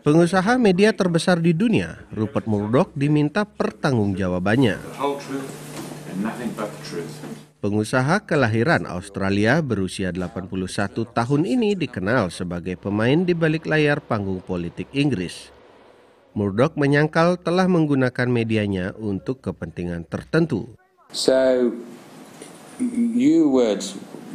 Pengusaha media terbesar di dunia, Rupert Murdoch, diminta pertanggungjawabannya. Pengusaha kelahiran Australia berusia 81 tahun ini dikenal sebagai pemain di balik layar panggung politik Inggris. Murdoch menyangkal telah menggunakan medianya untuk kepentingan tertentu. So, you would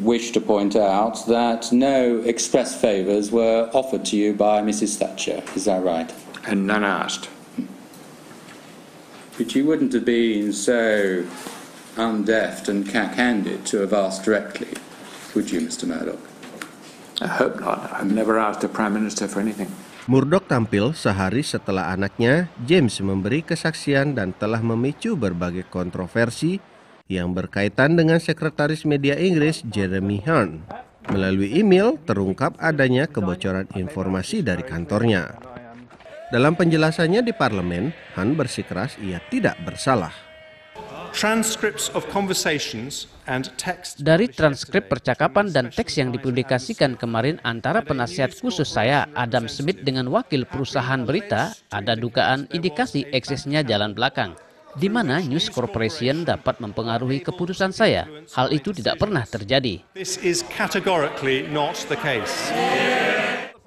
wish to point out that no express favours were offered to you by Mrs. Thatcher. Is that right? And none asked. But you wouldn't have been so undeft and cack-handed to have asked directly, would you, Mr. Murdoch? I hope not. I've never asked the Prime Minister for anything. Murdoch tampil sehari setelah anaknya, James memberi kesaksian dan telah memicu berbagai kontroversi yang berkaitan dengan Sekretaris Media Inggris Jeremy Hunt. Melalui email terungkap adanya kebocoran informasi dari kantornya. Dalam penjelasannya di parlemen, Hunt bersikeras ia tidak bersalah. Dari transkrip percakapan dan teks yang dipublikasikan kemarin antara penasihat khusus saya, Adam Smith, dengan wakil perusahaan berita, ada dugaan indikasi eksesnya jalan belakang di mana News Corporation dapat mempengaruhi keputusan saya. Hal itu tidak pernah terjadi.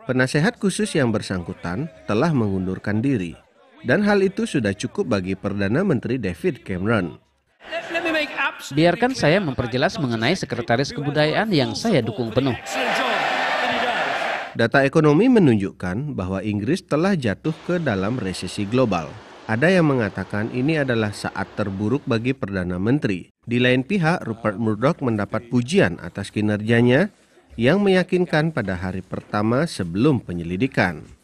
Penasehat khusus yang bersangkutan telah mengundurkan diri, dan hal itu sudah cukup bagi Perdana Menteri David Cameron. Biarkan saya memperjelas mengenai sekretaris kebudayaan yang saya dukung penuh. Data ekonomi menunjukkan bahwa Inggris telah jatuh ke dalam resesi global. Ada yang mengatakan ini adalah saat terburuk bagi Perdana Menteri. Di lain pihak, Rupert Murdoch mendapat pujian atas kinerjanya yang meyakinkan pada hari pertama sebelum penyelidikan.